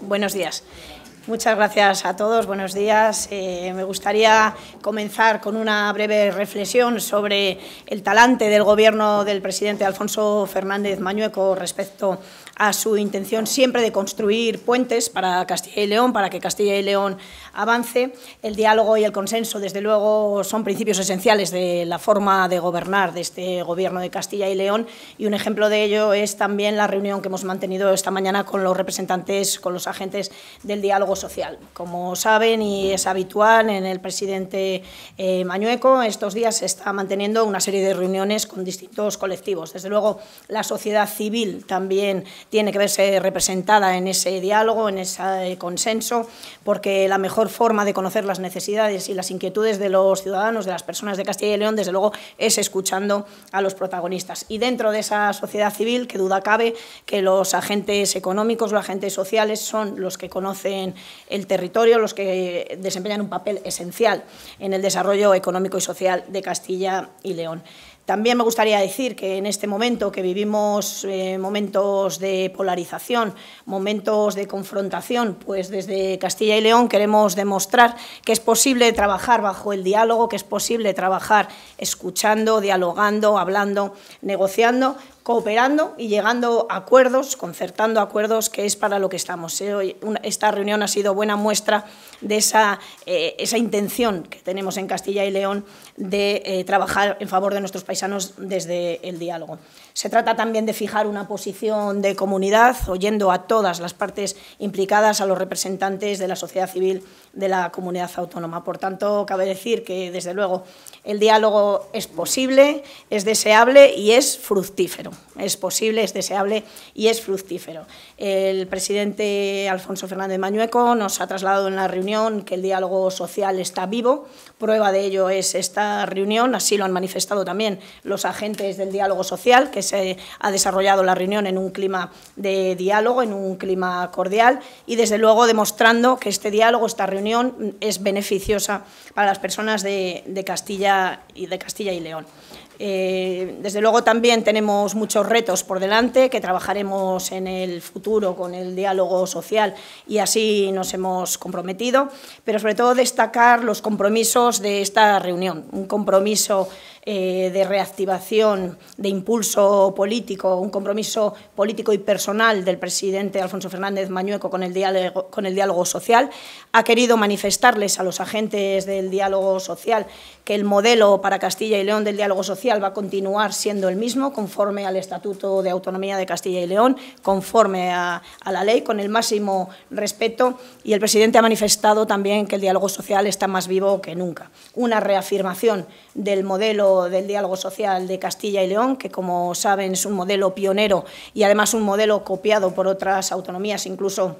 Buenos días. Muchas gracias a todos, buenos días. Eh, me gustaría comenzar con una breve reflexión sobre el talante del Gobierno del presidente Alfonso Fernández Mañueco respecto a su intención siempre de construir puentes para Castilla y León, para que Castilla y León avance. El diálogo y el consenso, desde luego, son principios esenciales de la forma de gobernar de este Gobierno de Castilla y León y un ejemplo de ello es también la reunión que hemos mantenido esta mañana con los representantes, con los agentes del diálogo social. Como saben y es habitual en el presidente eh, Mañueco, estos días se está manteniendo una serie de reuniones con distintos colectivos. Desde luego, la sociedad civil también tiene que verse representada en ese diálogo, en ese consenso, porque la mejor forma de conocer las necesidades y las inquietudes de los ciudadanos, de las personas de Castilla y León, desde luego, es escuchando a los protagonistas. Y dentro de esa sociedad civil, que duda cabe que los agentes económicos, los agentes sociales son los que conocen el territorio los que desempeñan un papel esencial en el desarrollo económico y social de Castilla y León. También me gustaría decir que en este momento que vivimos eh, momentos de polarización, momentos de confrontación, pues desde Castilla y León queremos demostrar que es posible trabajar bajo el diálogo, que es posible trabajar escuchando, dialogando, hablando, negociando, cooperando y llegando a acuerdos, concertando acuerdos, que es para lo que estamos. ¿eh? Esta reunión ha sido buena muestra de esa, eh, esa intención que tenemos en Castilla y León de eh, trabajar en favor de nuestros paisanos desde el diálogo. Se trata también de fijar una posición de comunidad, oyendo a todas las partes implicadas, a los representantes de la sociedad civil de la comunidad autónoma. Por tanto, cabe decir que, desde luego, el diálogo es posible, es deseable y es fructífero es posible, es deseable y es fructífero. El presidente Alfonso Fernández Mañueco nos ha trasladado en la reunión que el diálogo social está vivo, prueba de ello es esta reunión, así lo han manifestado también los agentes del diálogo social, que se ha desarrollado la reunión en un clima de diálogo, en un clima cordial y desde luego demostrando que este diálogo, esta reunión es beneficiosa para las personas Castilla y de Castilla y León. Eh, desde luego también tenemos muchos retos por delante que trabajaremos en el futuro con el diálogo social y así nos hemos comprometido, pero sobre todo destacar los compromisos de esta reunión, un compromiso eh, de reactivación, de impulso político, un compromiso político y personal del presidente Alfonso Fernández Mañueco con el diálogo, con el diálogo social, ha querido manifestarles a los agentes del diálogo social que el modelo para Castilla y León del diálogo social va a continuar siendo el mismo, conforme al Estatuto de Autonomía de Castilla y León, conforme a, a la ley, con el máximo respeto, y el presidente ha manifestado también que el diálogo social está más vivo que nunca. Una reafirmación del modelo del diálogo social de Castilla y León, que como saben es un modelo pionero y además un modelo copiado por otras autonomías, incluso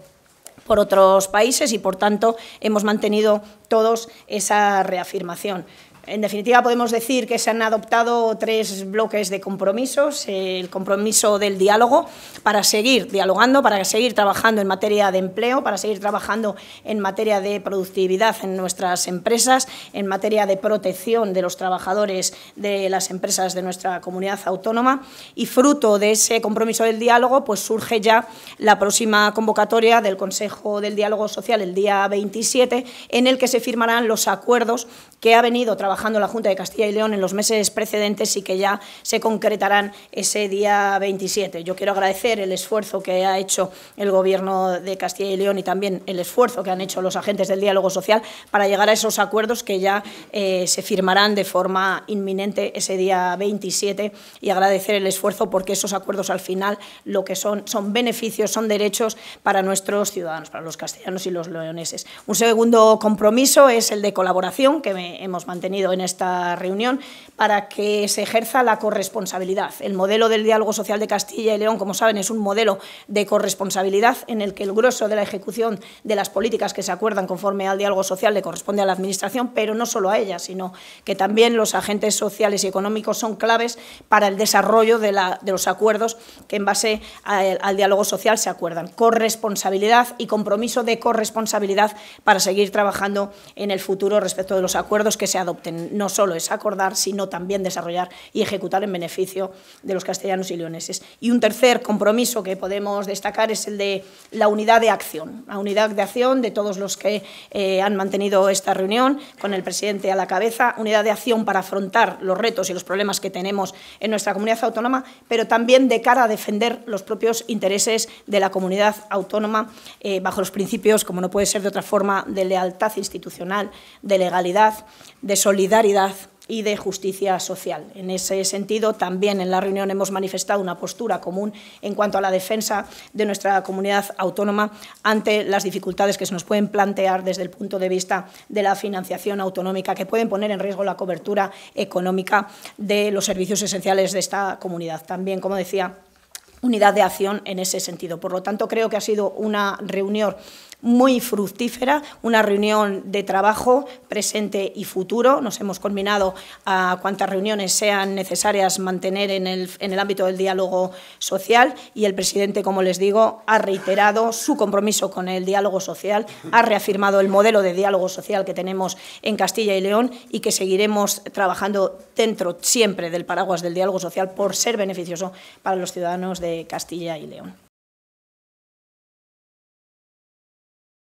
por otros países y, por tanto, hemos mantenido todos esa reafirmación. En definitiva, podemos decir que se han adoptado tres bloques de compromisos. El compromiso del diálogo para seguir dialogando, para seguir trabajando en materia de empleo, para seguir trabajando en materia de productividad en nuestras empresas, en materia de protección de los trabajadores de las empresas de nuestra comunidad autónoma. Y fruto de ese compromiso del diálogo, pues surge ya la próxima convocatoria del Consejo del Diálogo Social el día 27, en el que se firmarán los acuerdos que ha venido trabajando la Junta de Castilla y León en los meses precedentes y que ya se concretarán ese día 27. Yo quiero agradecer el esfuerzo que ha hecho el Gobierno de Castilla y León y también el esfuerzo que han hecho los agentes del diálogo social para llegar a esos acuerdos que ya eh, se firmarán de forma inminente ese día 27 y agradecer el esfuerzo porque esos acuerdos al final lo que son son beneficios, son derechos para nuestros ciudadanos, para los castellanos y los leoneses. Un segundo compromiso es el de colaboración que me hemos mantenido en esta reunión para que se ejerza la corresponsabilidad. El modelo del diálogo social de Castilla y León, como saben, es un modelo de corresponsabilidad en el que el grueso de la ejecución de las políticas que se acuerdan conforme al diálogo social le corresponde a la Administración, pero no solo a ella, sino que también los agentes sociales y económicos son claves para el desarrollo de, los acuerdos que en base al diálogo social se acuerdan. Corresponsabilidad y compromiso de corresponsabilidad para seguir trabajando en el futuro respecto de los acuerdos que se adopten. No solo es acordar, sino también desarrollar y ejecutar en beneficio de los castellanos y leoneses. Y un tercer compromiso que podemos destacar es el de la unidad de acción, la unidad de acción de todos los que eh, han mantenido esta reunión con el presidente a la cabeza, unidad de acción para afrontar los retos y los problemas que tenemos en nuestra comunidad autónoma, pero también de cara a defender los propios intereses de la comunidad autónoma eh, bajo los principios, como no puede ser de otra forma, de lealtad institucional, de legalidad de solidaridad y de justicia social. En ese sentido, también en la reunión hemos manifestado una postura común en cuanto a la defensa de nuestra comunidad autónoma ante las dificultades que se nos pueden plantear desde el punto de vista de la financiación autonómica, que pueden poner en riesgo la cobertura económica de los servicios esenciales de esta comunidad. También, como decía, unidad de acción en ese sentido. Por lo tanto, creo que ha sido una reunión muy fructífera, una reunión de trabajo presente y futuro. Nos hemos combinado a cuantas reuniones sean necesarias mantener en el, en el ámbito del diálogo social y el presidente, como les digo, ha reiterado su compromiso con el diálogo social, ha reafirmado el modelo de diálogo social que tenemos en Castilla y León y que seguiremos trabajando dentro siempre del paraguas del diálogo social por ser beneficioso para los ciudadanos de Castilla y León.